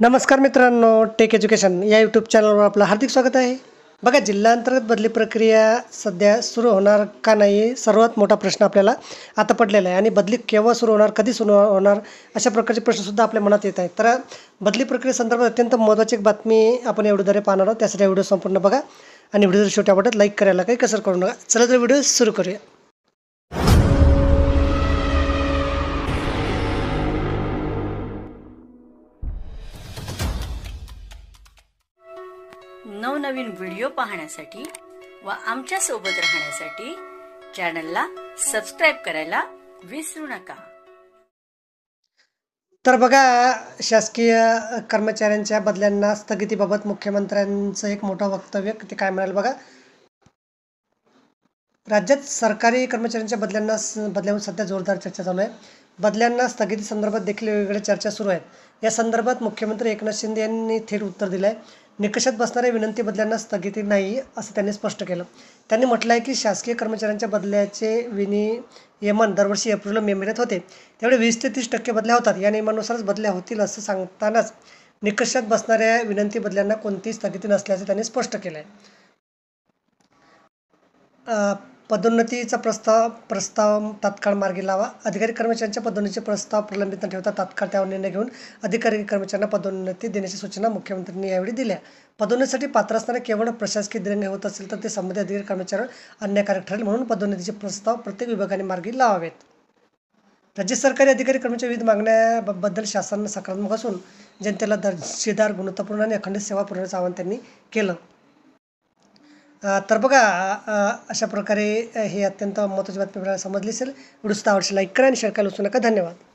नमस्कार मित्रांनो take education या यूट्यूब चॅनलवर आपलं हार्दिक स्वागत आहे बघा अंतर्गत बदली प्रक्रिया सध्या सुरू होणार का नाही सर्वात मोठा प्रश्न आपल्याला आता पडलेला आहे आणि बदली केव्हा सुरू होणार कधी सुरू होणार अशा प्रकारचे प्रश्नसुद्धा आपल्या मनात येत आहेत तर बदली प्रक्रियेसंदर्भात अत्यंत महत्त्वाची एक बातमी आपण एवढ्याद्वारे पाहणार आहोत त्यासाठी व्हिडिओ संपूर्ण बघा आणि व्हिडिओ जर शेवटी आवडत लाईक करायला काही कसर करू नका चला तर व्हिडिओ सुरू करूया नवनवीन व्हिडिओ पाहण्यासाठी व आमच्या सोबत राहण्यासाठी चॅनलला सबस्क्राईब करायला विसरू नका तर बघा शासकीय कर्मचाऱ्यांच्या बदल्यांना स्थगितीबाबत मुख्यमंत्र्यांचं एक मोठं वक्तव्य ते काय म्हणाल बघा राज्यात सरकारी कर्मचाऱ्यांच्या बदल्यांना बदल्यावर सध्या जोरदार चर्चा चालू आहे बदल्यांना स्थगिती संदर्भात देखील वेगवेगळ्या चर्चा सुरू आहेत या संदर्भात मुख्यमंत्री एकनाथ शिंदे यांनी थेट उत्तर दिलं आहे निकषात बसणाऱ्या विनंती बदल्यांना स्थगिती नाही असं त्यांनी स्पष्ट केलं त्यांनी म्हटलं आहे की शासकीय कर्मचाऱ्यांच्या बदल्याचे विनियमन दरवर्षी एप्रिल मे महिन्यात होते त्यामुळे वीस ते तीस टक्के बदल्या होतात या नियमानुसारच बदल्या होतील असं सांगतानाच निकषात बसणाऱ्या विनंती बदल्यांना कोणतीही स्थगिती नसल्याचं त्यांनी स्पष्ट केलं आहे पदोन्नतीचा प्रस्ताव प्रस्ताव तात्काळ मार्गी लावा अधिकारी कर्मचाऱ्यांच्या पदोन्नतीचे प्रस्ताव प्रलंबित न ठेवता तात्काळ त्यावर निर्णय घेऊन अधिकारी कर्मचाऱ्यांना पदोन्नती देण्याच्या सूचना मुख्यमंत्र्यांनी यावेळी दिल्या पदोन्नतीसाठी पात्र असताना केवळ प्रशासकीय देणे होत असेल तर ते संबंधित अधिकारी कर्मचाऱ्यांवर अन्यायकारक ठरेल म्हणून पदोन्नतीचे प्रस्ताव प्रत्येक विभागाने मार्गी लावावेत राज्य सरकारी अधिकारी कर्मचारी विविध मागण्याबद्दल शासन सकारात्मक असून जनतेला दर्जेदार गुणवत्तापूर्ण आणि अखंड सेवा पुरवण्याचं आवाहन त्यांनी केलं तर बघा अशा प्रकारे हे अत्यंत महत्त्वाची बातमी समजली असेल व्हिडिओ आवडशी लाईक करा आणि शेअर करायला विसरू नका धन्यवाद